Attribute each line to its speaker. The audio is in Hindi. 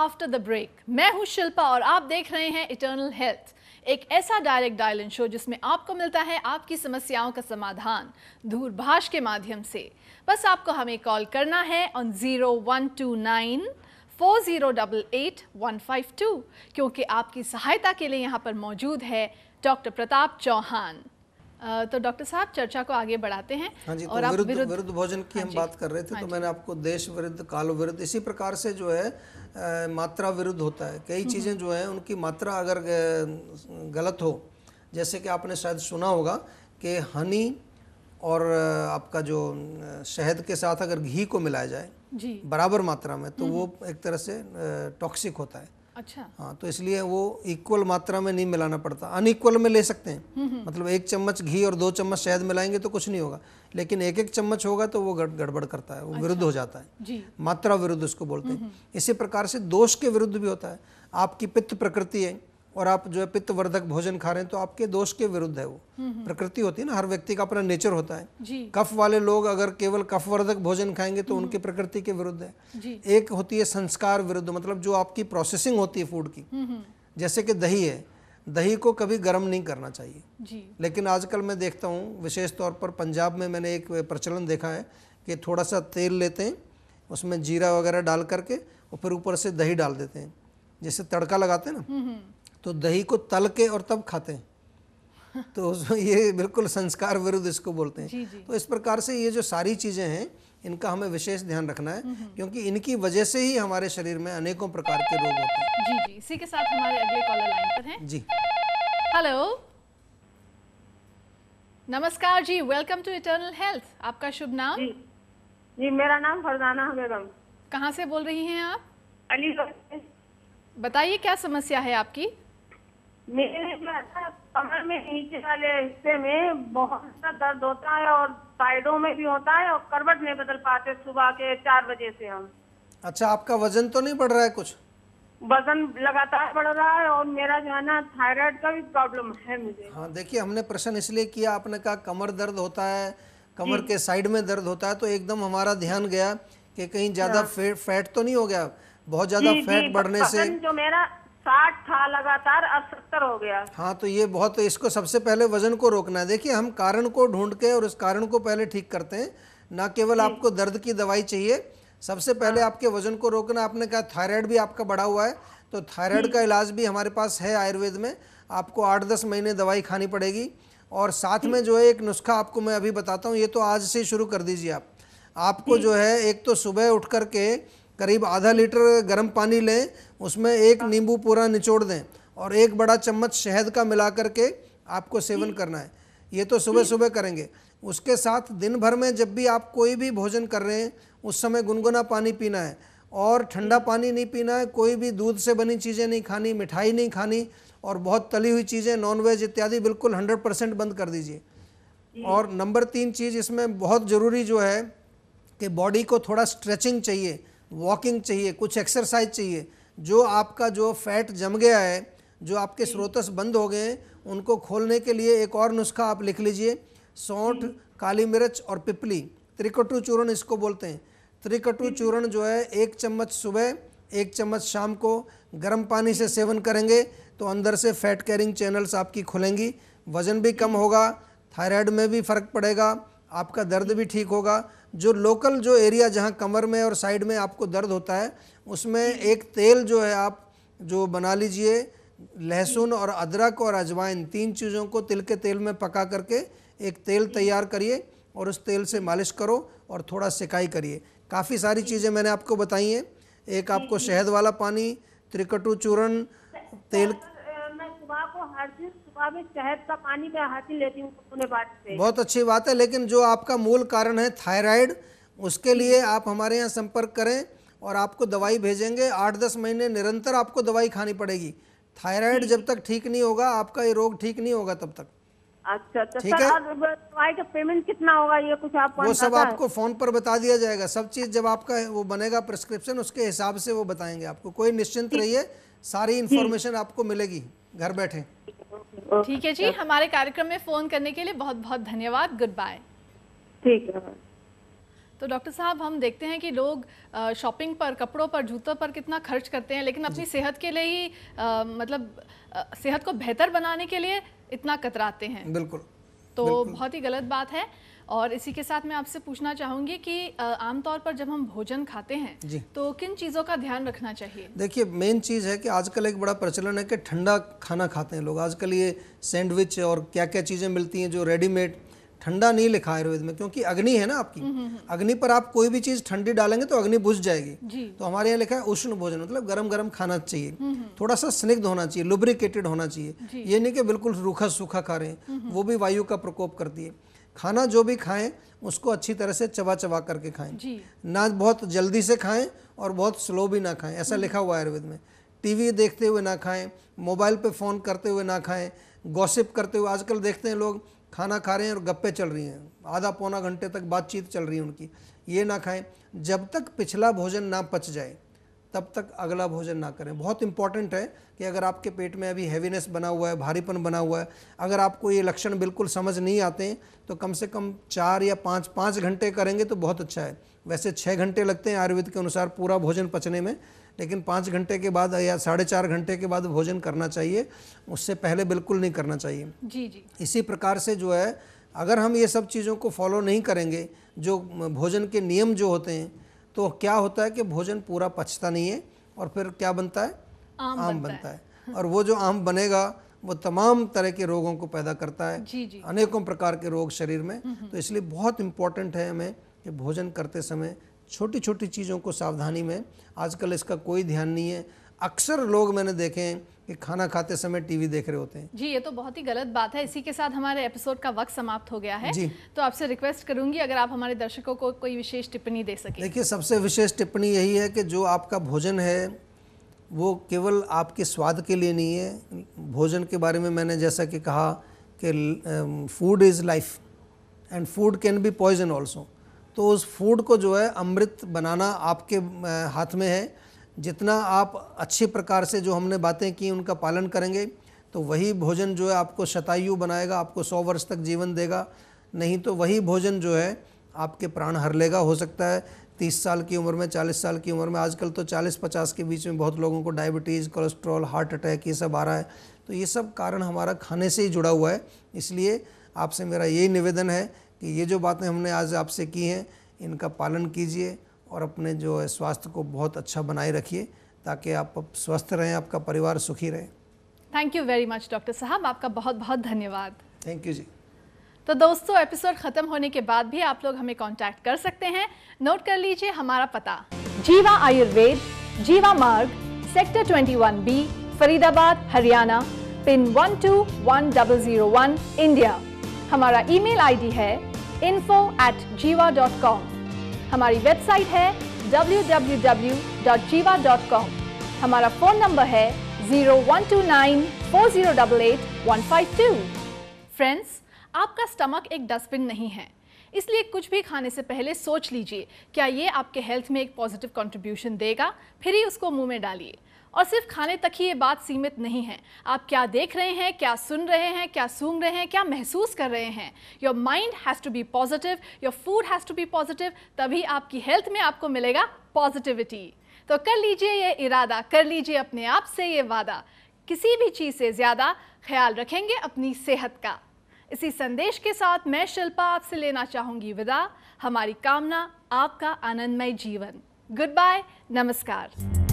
Speaker 1: आफ्टर द ब्रेक मैं हूं शिल्पा और आप देख रहे हैं इटर्नल हेल्थ एक ऐसा डायरेक्ट डायल इन शो जिसमें आपको मिलता है आपकी समस्याओं का समाधान दूरभाष के माध्यम से बस आपको हमें कॉल करना है on zero one two nine four zero double eight one five two क्योंकि आपकी सहायता के लिए यहाँ पर मौजूद है डॉक्टर प्रताप चौहान तो डॉक्टर साहब चर्चा को आगे बढ़ाते हैं हाँ जी, तो और तो विरुद्ध, विरुद्ध
Speaker 2: विरुद भोजन की हाँ हम बात कर रहे थे हाँ तो मैंने आपको देश विरुद्ध काल विरुद्ध इसी प्रकार से जो है आ, मात्रा विरुद्ध होता है कई हम्म, चीज़ें हम्म। जो है उनकी मात्रा अगर गलत हो जैसे कि आपने शायद सुना होगा कि हनी और आपका जो शहद के साथ अगर घी को मिलाया जाए बराबर मात्रा में तो हम्म, वो एक तरह से टॉक्सिक होता है अच्छा हाँ तो इसलिए वो इक्वल मात्रा में नहीं मिलाना पड़ता अनइक्वल में ले सकते हैं हम्म, हम्म। मतलब एक चम्मच घी और दो चम्मच शहद मिलाएंगे तो कुछ नहीं होगा लेकिन एक एक चम्मच होगा तो वो गड़बड़ करता है वो अच्छा। विरुद्ध हो जाता है जी। मात्रा विरुद्ध उसको बोलते हैं हम्म, इसी प्रकार से दोष के विरुद्ध भी होता है आपकी पित्त प्रकृति है और आप जो है पित्तवर्धक भोजन खा रहे हैं तो आपके दोष के विरुद्ध है वो प्रकृति होती है ना हर व्यक्ति का अपना नेचर होता है कफ वाले लोग अगर केवल कफवर्धक भोजन खाएंगे तो हम्म। उनकी प्रकृति के विरुद्ध है एक होती है संस्कार विरुद्ध मतलब जो आपकी प्रोसेसिंग होती है फूड की जैसे कि दही है दही को कभी गर्म नहीं करना चाहिए जी। लेकिन आजकल मैं देखता हूँ विशेष तौर पर पंजाब में मैंने एक प्रचलन देखा है कि थोड़ा सा तेल लेते हैं उसमें जीरा वगैरह डाल करके और फिर ऊपर से दही डाल देते हैं जैसे तड़का लगाते हैं ना तो दही को तल के और तब खाते हैं तो ये बिल्कुल संस्कार विरुद्ध इसको बोलते हैं जी जी। तो इस प्रकार से ये जो सारी चीज़ें हैं इनका हमें विशेष ध्यान रखना है हम्म, हम्म। क्योंकि इनकी वजह से ही हमारे शरीर में अनेकों प्रकार के रोग होते
Speaker 1: हैं जी जी इसी के साथ हमारे अगले कॉलर लाइन पर हैं जी हेलो नमस्कार जी वेलकम टू इटर्नल हेल्थ आपका शुभ नाम जी, जी मेरा नाम फरजाना बेगम कहाँ से बोल रही हैं आप अलीगढ़ बताइए क्या समस्या है आपकी मेरे मतलब कमर में नीचे वाले हिस्से में बहुत सा दर्द होता है और साइडों में भी होता है और करवट नहीं बदल पाते सुबह के चार बजे से हम
Speaker 2: अच्छा आपका वजन तो नहीं बढ़ रहा है कुछ वजन लगातार बढ़ रहा है और मेरा जो है ना थायराइड का भी प्रॉब्लम है मुझे हाँ देखिए हमने प्रश्न इसलिए किया आपने कहा कमर दर्द होता है कमर के साइड में दर्द होता है तो एकदम हमारा ध्यान गया कि कहीं ज्यादा हाँ। फैट तो नहीं हो गया बहुत ज्यादा फैट बढ़ने से
Speaker 1: जो मेरा साठ था लगातार अब सत्तर हो गया
Speaker 2: हाँ तो ये बहुत इसको सबसे पहले वजन को रोकना है देखिए हम कारण को ढूंढ के और उस कारण को पहले ठीक करते हैं ना केवल आपको दर्द की दवाई चाहिए सबसे पहले हाँ। आपके वजन को रोकना आपने कहा थायराइड भी आपका बढ़ा हुआ है तो थायराइड का इलाज भी हमारे पास है आयुर्वेद में आपको आठ दस महीने दवाई खानी पड़ेगी और साथ में जो है एक नुस्खा आपको मैं अभी बताता हूँ ये तो आज से शुरू कर दीजिए आप आपको जो है एक तो सुबह उठ करके के करीब आधा लीटर गर्म पानी लें उसमें एक नींबू पूरा निचोड़ दें और एक बड़ा चम्मच शहद का मिला करके आपको सेवन करना है ये तो सुबह सुबह करेंगे उसके साथ दिन भर में जब भी आप कोई भी भोजन कर रहे हैं उस समय गुनगुना पानी पीना है और ठंडा पानी नहीं पीना है कोई भी दूध से बनी चीज़ें नहीं खानी मिठाई नहीं खानी और बहुत तली हुई चीज़ें नॉनवेज इत्यादि बिल्कुल हंड्रेड परसेंट बंद कर दीजिए और नंबर तीन चीज़ इसमें बहुत ज़रूरी जो है कि बॉडी को थोड़ा स्ट्रेचिंग चाहिए वॉकिंग चाहिए कुछ एक्सरसाइज चाहिए जो आपका जो फैट जम गया है जो आपके स्रोतस बंद हो गए हैं उनको खोलने के लिए एक और नुस्खा आप लिख लीजिए सौंठ काली मिर्च और पिपली त्रिकटु चूर्ण इसको बोलते हैं त्रिकटु चूर्ण जो है एक चम्मच सुबह एक चम्मच शाम को गर्म पानी से सेवन करेंगे तो अंदर से फैट कैरिंग चैनल्स आपकी खुलेंगी वज़न भी कम होगा थायराइड में भी फ़र्क पड़ेगा आपका दर्द भी ठीक होगा जो लोकल जो एरिया जहाँ कमर में और साइड में आपको दर्द होता है उसमें एक तेल जो है आप जो बना लीजिए लहसुन और अदरक और अजवाइन तीन चीज़ों को तिल के तेल में पका करके एक तेल तैयार करिए और उस तेल से मालिश करो और थोड़ा सिकाई करिए काफ़ी सारी चीज़ें मैंने आपको बताई हैं एक आपको शहद वाला पानी त्रिकटू चूर्ण तेल
Speaker 1: हर दिन सुबह में शहद का पानी मैं लेती हूँ बहुत अच्छी
Speaker 2: बात है लेकिन जो आपका मूल कारण है थायराइड उसके लिए आप हमारे यहाँ संपर्क करें और आपको दवाई भेजेंगे आठ दस महीने निरंतर आपको दवाई खानी पड़ेगी थायराइड जब तक ठीक नहीं होगा आपका ये रोग ठीक नहीं होगा तब तक
Speaker 1: अच्छा तो ठीक है
Speaker 2: दवाई
Speaker 1: का पेमेंट कितना होगा ये कुछ आप वो सब आपको
Speaker 2: फोन पर बता दिया जाएगा सब चीज जब आपका वो बनेगा प्रिस्क्रिप्शन उसके हिसाब से वो बताएंगे आपको कोई निश्चिंत रहिए सारी इन्फॉर्मेशन आपको मिलेगी घर बैठे ठीक है जी
Speaker 1: हमारे कार्यक्रम में फोन करने के लिए बहुत बहुत धन्यवाद गुड बाय ठीक है तो डॉक्टर साहब हम देखते हैं कि लोग शॉपिंग पर कपड़ों पर जूतों पर कितना खर्च करते हैं लेकिन अपनी सेहत के लिए ही आ, मतलब आ, सेहत को बेहतर बनाने के लिए इतना कतराते हैं बिल्कुल तो बिल्कुल। बहुत ही गलत बात है और इसी के साथ मैं आपसे पूछना चाहूंगी कि आमतौर पर जब हम भोजन खाते हैं तो किन चीज़ों का ध्यान रखना चाहिए
Speaker 2: देखिए मेन चीज़ है कि आजकल एक बड़ा प्रचलन है कि ठंडा खाना खाते हैं लोग आजकल ये सैंडविच और क्या क्या चीज़ें मिलती हैं जो रेडीमेड ठंडा नहीं लिखा आयुर्वेद में क्योंकि अग्नि है ना आपकी हम्म, हम्म, हम्म। अग्नि पर आप कोई भी चीज ठंडी डालेंगे तो अग्नि बुझ जाएगी तो हमारे यहाँ लिखा है उष्ण भोजन मतलब गरम गरम खाना चाहिए थोड़ा सा स्निग्ध होना चाहिए लुब्रिकेटेड होना चाहिए ये नहीं कि बिल्कुल रूखा सूखा खा रहे हैं वो भी वायु का प्रकोप करती है खाना जो भी खाएं उसको अच्छी तरह से चबा चबा करके खाएं जी। ना बहुत जल्दी से खाएं और बहुत स्लो भी ना खाएं ऐसा हम्म। लिखा हुआ है आयुर्वेद में टीवी देखते हुए ना खाएं मोबाइल पे फ़ोन करते हुए ना खाएं गॉसिप करते हुए आजकल देखते हैं लोग खाना खा रहे हैं और गप्पे चल रही हैं आधा पौना घंटे तक बातचीत चल रही है उनकी ये ना खाएं जब तक पिछला भोजन ना पच जाए तब तक अगला भोजन ना करें बहुत इंपॉर्टेंट है कि अगर आपके पेट में अभी हैवीनेस बना हुआ है भारीपन बना हुआ है अगर आपको ये लक्षण बिल्कुल समझ नहीं आते तो कम से कम चार या पाँच पाँच घंटे करेंगे तो बहुत अच्छा है वैसे छः घंटे लगते हैं आयुर्वेद के अनुसार पूरा भोजन पचने में लेकिन पाँच घंटे के बाद या साढ़े चार घंटे के बाद भोजन करना चाहिए उससे पहले बिल्कुल नहीं करना चाहिए जी जी इसी प्रकार से जो है अगर हम ये सब चीज़ों को फॉलो नहीं करेंगे जो भोजन के नियम जो होते हैं तो क्या होता है कि भोजन पूरा पचता नहीं है और फिर क्या बनता है आम, आम बनता, बनता है, है। और वो जो आम बनेगा वो तमाम तरह के रोगों को पैदा करता है जी जी। अनेकों प्रकार के रोग शरीर में हम्म, हम्म। तो इसलिए बहुत इम्पोर्टेंट है हमें कि भोजन करते समय छोटी छोटी चीज़ों को सावधानी में आजकल इसका कोई ध्यान नहीं है अक्सर लोग मैंने देखे हैं कि खाना खाते समय टीवी देख रहे होते हैं
Speaker 1: जी ये तो बहुत ही गलत बात है इसी के साथ हमारे एपिसोड का वक्त समाप्त हो गया है जी तो आपसे रिक्वेस्ट करूंगी अगर आप हमारे दर्शकों को कोई विशेष टिप्पणी दे सके देखिए
Speaker 2: सबसे विशेष टिप्पणी यही है कि जो आपका भोजन है वो केवल आपके स्वाद के लिए नहीं है भोजन के बारे में मैंने जैसा कि कहा कि food is life and food can be poison also तो उस फूड को जो है अमृत बनाना आपके हाथ में है जितना आप अच्छे प्रकार से जो हमने बातें की उनका पालन करेंगे तो वही भोजन जो है आपको शतायु बनाएगा आपको सौ वर्ष तक जीवन देगा नहीं तो वही भोजन जो है आपके प्राण हर लेगा हो सकता है तीस साल की उम्र में चालीस साल की उम्र में आजकल तो चालीस पचास के बीच में बहुत लोगों को डायबिटीज़ कोलेस्ट्रॉल हार्ट अटैक ये सब आ रहा है तो ये सब कारण हमारा खाने से ही जुड़ा हुआ है इसलिए आपसे मेरा यही निवेदन है कि ये जो बातें हमने आज आपसे की हैं इनका पालन कीजिए और अपने जो है स्वास्थ्य को बहुत अच्छा बनाए रखिए ताकि आप स्वस्थ रहें आपका परिवार सुखी रहे
Speaker 1: thank you very much doctor साहब आपका बहुत बहुत धन्यवाद थैंक यू जी तो दोस्तों एपिसोड ख़त्म होने के बाद भी आप लोग हमें कांटेक्ट कर सकते हैं नोट कर लीजिए हमारा पता जीवा Ayurveda Jiva Marg sector 21 B Faridabad Haryana pin 121001 India हमारा ईमेल आईडी है info at Jiva dot com हमारी वेबसाइट है www.jiva.com हमारा फोन नंबर है zero zero one one two nine four double eight five two friends आपका स्टमक एक डस्टबिन नहीं है इसलिए कुछ भी खाने से पहले सोच लीजिए क्या ये आपके हेल्थ में एक पॉजिटिव कंट्रीब्यूशन देगा फिर ही उसको मुंह में डालिए और सिर्फ खाने तक ही ये बात सीमित नहीं है आप क्या देख रहे हैं क्या सुन रहे हैं क्या सूंघ रहे हैं क्या महसूस कर रहे हैं your mind has to be positive your food has to be positive तभी आपकी हेल्थ में आपको मिलेगा पॉजिटिविटी तो कर लीजिए ये इरादा कर लीजिए अपने आप से ये वादा किसी भी चीज़ से ज़्यादा ख्याल रखेंगे अपनी सेहत का इसी संदेश के साथ मैं शिल्पा आपसे लेना चाहूँगी विदा हमारी कामना आपका आनंदमय जीवन गुड बाय नमस्कार